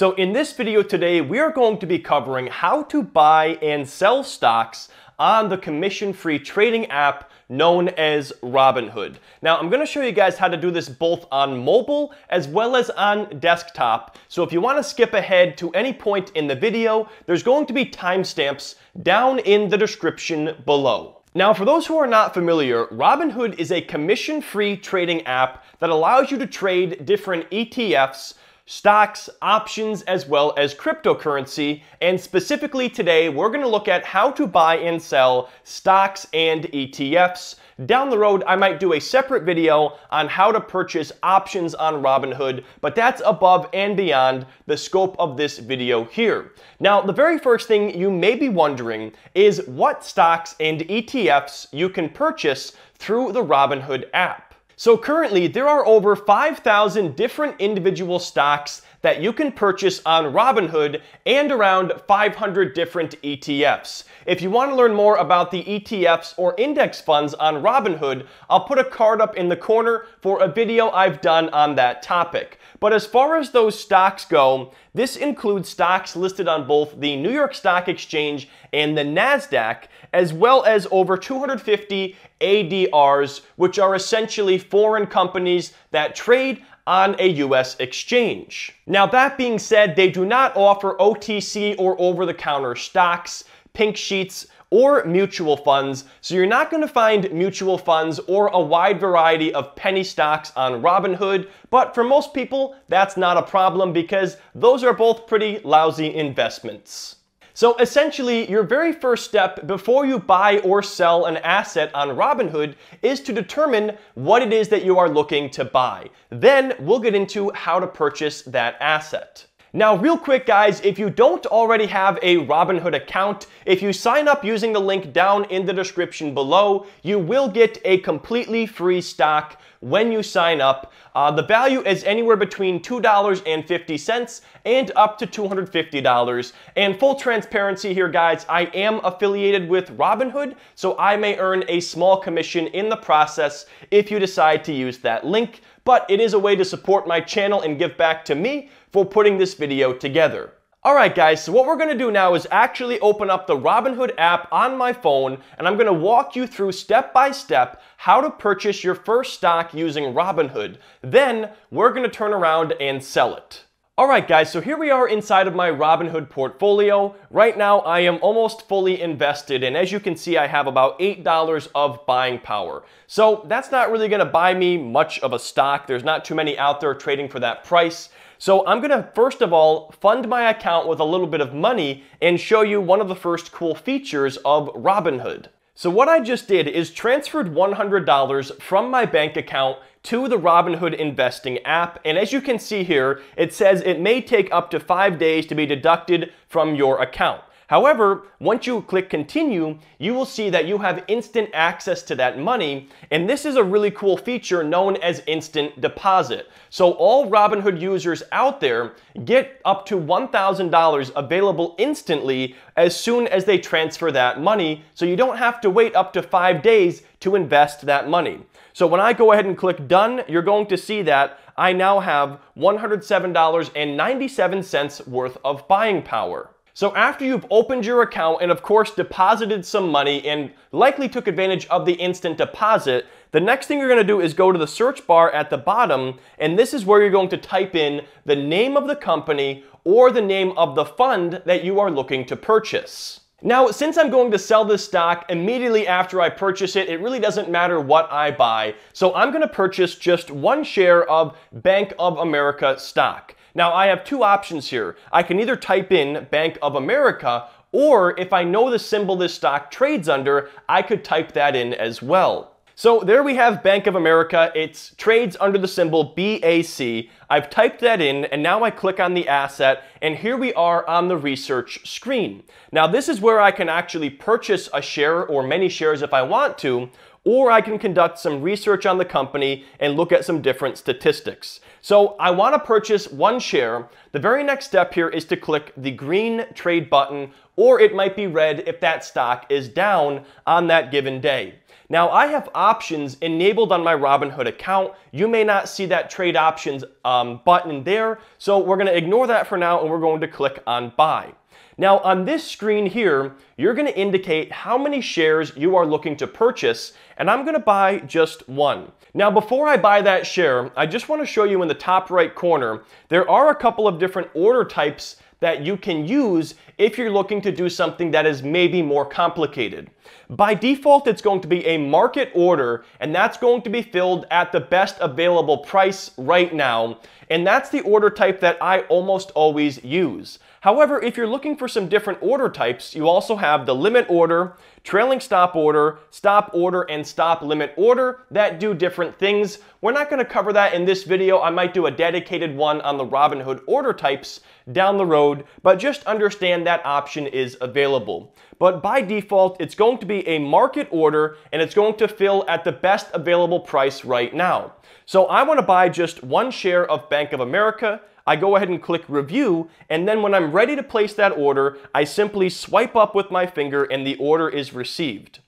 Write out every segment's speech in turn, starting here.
So in this video today, we are going to be covering how to buy and sell stocks on the commission-free trading app known as Robinhood. Now, I'm gonna show you guys how to do this both on mobile as well as on desktop. So if you wanna skip ahead to any point in the video, there's going to be timestamps down in the description below. Now, for those who are not familiar, Robinhood is a commission-free trading app that allows you to trade different ETFs stocks, options, as well as cryptocurrency. And specifically today, we're gonna look at how to buy and sell stocks and ETFs. Down the road, I might do a separate video on how to purchase options on Robinhood, but that's above and beyond the scope of this video here. Now, the very first thing you may be wondering is what stocks and ETFs you can purchase through the Robinhood app. So currently, there are over 5,000 different individual stocks that you can purchase on Robinhood and around 500 different ETFs. If you want to learn more about the ETFs or index funds on Robinhood, I'll put a card up in the corner for a video I've done on that topic. But as far as those stocks go, this includes stocks listed on both the New York Stock Exchange and the NASDAQ, as well as over 250 ADRs, which are essentially foreign companies that trade on a US exchange. Now, that being said, they do not offer OTC or over the counter stocks, pink sheets, or mutual funds, so you're not going to find mutual funds or a wide variety of penny stocks on Robinhood, but for most people, that's not a problem because those are both pretty lousy investments. So essentially, your very first step before you buy or sell an asset on Robinhood is to determine what it is that you are looking to buy. Then we'll get into how to purchase that asset. Now, real quick guys, if you don't already have a Robinhood account, if you sign up using the link down in the description below, you will get a completely free stock when you sign up. Uh, the value is anywhere between $2.50 and up to $250. And full transparency here, guys, I am affiliated with Robinhood, so I may earn a small commission in the process if you decide to use that link. But it is a way to support my channel and give back to me for putting this video together. Alright guys, so what we're going to do now is actually open up the Robinhood app on my phone and I'm going to walk you through step by step how to purchase your first stock using Robinhood. Then we're going to turn around and sell it. Alright guys, so here we are inside of my Robinhood portfolio. Right now I am almost fully invested and as you can see I have about $8 of buying power. So that's not really going to buy me much of a stock. There's not too many out there trading for that price. So I'm gonna first of all fund my account with a little bit of money and show you one of the first cool features of Robinhood. So what I just did is transferred $100 from my bank account to the Robinhood investing app. And as you can see here, it says it may take up to five days to be deducted from your account. However, once you click continue, you will see that you have instant access to that money. And this is a really cool feature known as instant deposit. So all Robinhood users out there get up to $1,000 available instantly as soon as they transfer that money. So you don't have to wait up to five days to invest that money. So when I go ahead and click done, you're going to see that I now have $107.97 worth of buying power. So after you've opened your account and of course deposited some money and likely took advantage of the instant deposit, the next thing you're gonna do is go to the search bar at the bottom and this is where you're going to type in the name of the company or the name of the fund that you are looking to purchase. Now, since I'm going to sell this stock immediately after I purchase it, it really doesn't matter what I buy. So I'm gonna purchase just one share of Bank of America stock. Now I have two options here. I can either type in Bank of America or if I know the symbol this stock trades under, I could type that in as well. So there we have Bank of America. It trades under the symbol BAC. I've typed that in and now I click on the asset and here we are on the research screen. Now this is where I can actually purchase a share or many shares if I want to, or I can conduct some research on the company and look at some different statistics. So I wanna purchase one share. The very next step here is to click the green trade button, or it might be red if that stock is down on that given day. Now I have options enabled on my Robinhood account. You may not see that trade options um, button there, so we're gonna ignore that for now and we're going to click on buy. Now on this screen here, you're gonna indicate how many shares you are looking to purchase, and I'm gonna buy just one. Now before I buy that share, I just wanna show you in the top right corner, there are a couple of different order types that you can use if you're looking to do something that is maybe more complicated. By default, it's going to be a market order, and that's going to be filled at the best available price right now. And that's the order type that I almost always use. However, if you're looking for some different order types, you also have the limit order, trailing stop order, stop order, and stop limit order that do different things. We're not gonna cover that in this video. I might do a dedicated one on the Robinhood order types down the road, but just understand that option is available. But by default, it's going to be a market order and it's going to fill at the best available price right now. So I wanna buy just one share of Bank of America. I go ahead and click review, and then when I'm ready to place that order, I simply swipe up with my finger and the order is received.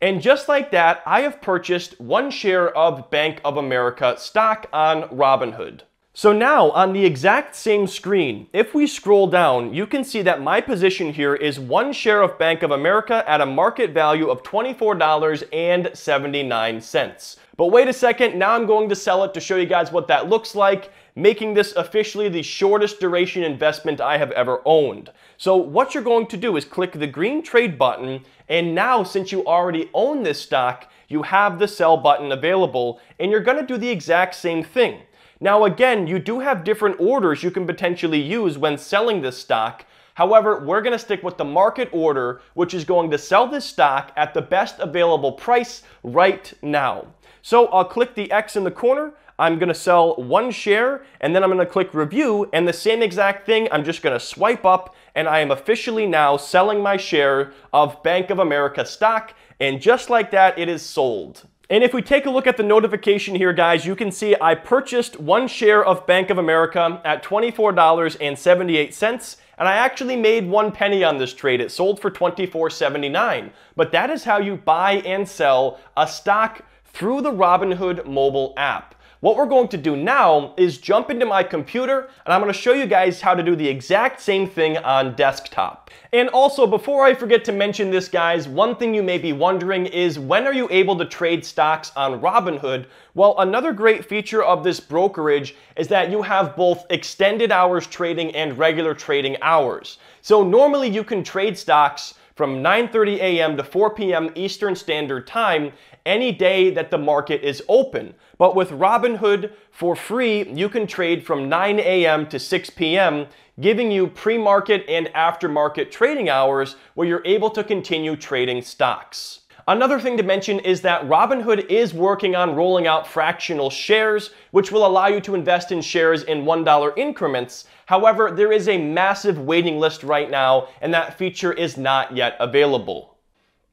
And just like that, I have purchased one share of Bank of America stock on Robinhood. So now on the exact same screen, if we scroll down, you can see that my position here is one share of Bank of America at a market value of $24.79. But wait a second, now I'm going to sell it to show you guys what that looks like making this officially the shortest duration investment I have ever owned. So what you're going to do is click the green trade button, and now since you already own this stock, you have the sell button available, and you're gonna do the exact same thing. Now again, you do have different orders you can potentially use when selling this stock, However, we're going to stick with the market order, which is going to sell this stock at the best available price right now. So I'll click the X in the corner I'm gonna sell one share and then I'm gonna click review and the same exact thing, I'm just gonna swipe up and I am officially now selling my share of Bank of America stock and just like that, it is sold. And if we take a look at the notification here, guys, you can see I purchased one share of Bank of America at $24.78, and I actually made one penny on this trade. It sold for $24.79. But that is how you buy and sell a stock through the Robinhood mobile app. What we're going to do now is jump into my computer and I'm gonna show you guys how to do the exact same thing on desktop. And also, before I forget to mention this guys, one thing you may be wondering is when are you able to trade stocks on Robinhood? Well, another great feature of this brokerage is that you have both extended hours trading and regular trading hours. So normally you can trade stocks from 9.30 a.m. to 4 p.m. Eastern Standard Time any day that the market is open. But with Robinhood for free, you can trade from 9 a.m. to 6 p.m., giving you pre-market and after-market trading hours where you're able to continue trading stocks. Another thing to mention is that Robinhood is working on rolling out fractional shares, which will allow you to invest in shares in $1 increments. However, there is a massive waiting list right now, and that feature is not yet available.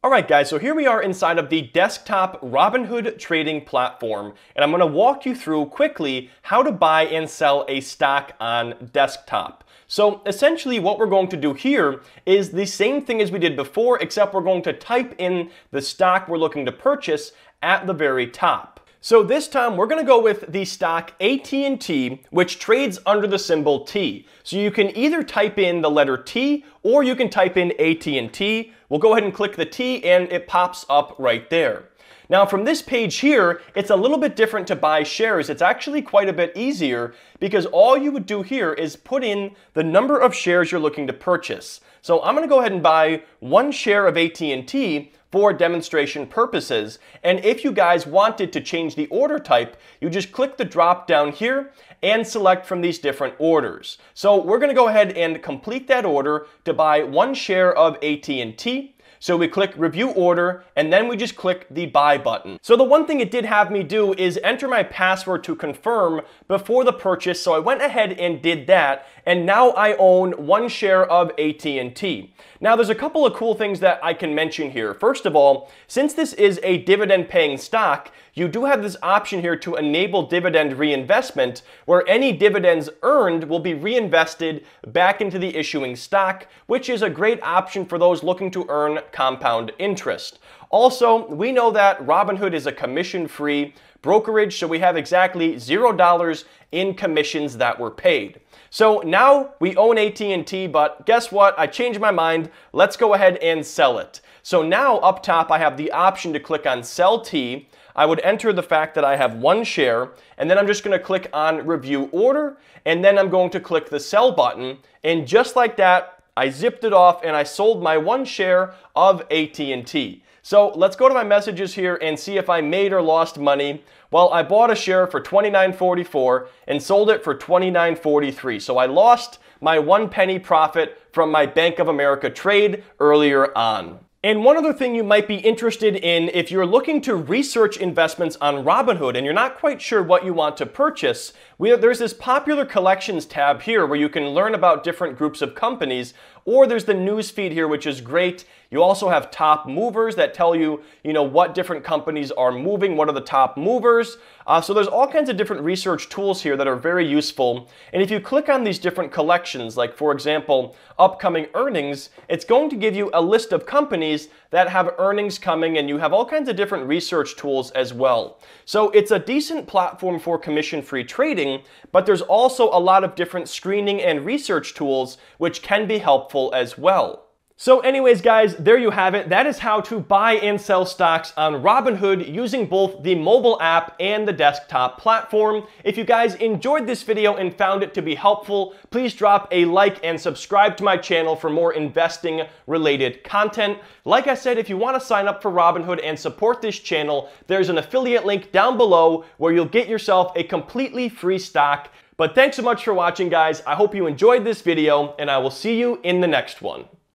Alright guys, so here we are inside of the desktop Robinhood trading platform, and I'm going to walk you through quickly how to buy and sell a stock on desktop. So essentially what we're going to do here is the same thing as we did before, except we're going to type in the stock we're looking to purchase at the very top. So this time we're gonna go with the stock AT&T, which trades under the symbol T. So you can either type in the letter T or you can type in AT&T, We'll go ahead and click the T and it pops up right there. Now from this page here, it's a little bit different to buy shares. It's actually quite a bit easier because all you would do here is put in the number of shares you're looking to purchase. So I'm gonna go ahead and buy one share of AT&T for demonstration purposes. And if you guys wanted to change the order type, you just click the drop down here and select from these different orders. So we're gonna go ahead and complete that order to buy one share of AT&T. So we click review order and then we just click the buy button. So the one thing it did have me do is enter my password to confirm before the purchase. So I went ahead and did that and now I own one share of AT&T. Now there's a couple of cool things that I can mention here. First of all, since this is a dividend paying stock, you do have this option here to enable dividend reinvestment where any dividends earned will be reinvested back into the issuing stock, which is a great option for those looking to earn compound interest. Also, we know that Robinhood is a commission-free brokerage, so we have exactly $0 in commissions that were paid. So now we own AT&T, but guess what? I changed my mind. Let's go ahead and sell it. So now up top, I have the option to click on Sell T. I would enter the fact that I have one share, and then I'm just gonna click on Review Order, and then I'm going to click the Sell button, and just like that, I zipped it off and I sold my one share of AT&T. So let's go to my messages here and see if I made or lost money. Well, I bought a share for $29.44 and sold it for $29.43. So I lost my one penny profit from my Bank of America trade earlier on. And one other thing you might be interested in if you're looking to research investments on Robinhood and you're not quite sure what you want to purchase, have, there's this popular collections tab here where you can learn about different groups of companies, or there's the news feed here, which is great you also have top movers that tell you, you know, what different companies are moving, what are the top movers. Uh, so there's all kinds of different research tools here that are very useful. And if you click on these different collections, like for example, upcoming earnings, it's going to give you a list of companies that have earnings coming and you have all kinds of different research tools as well. So it's a decent platform for commission-free trading, but there's also a lot of different screening and research tools which can be helpful as well. So anyways, guys, there you have it. That is how to buy and sell stocks on Robinhood using both the mobile app and the desktop platform. If you guys enjoyed this video and found it to be helpful, please drop a like and subscribe to my channel for more investing related content. Like I said, if you want to sign up for Robinhood and support this channel, there's an affiliate link down below where you'll get yourself a completely free stock. But thanks so much for watching, guys. I hope you enjoyed this video and I will see you in the next one.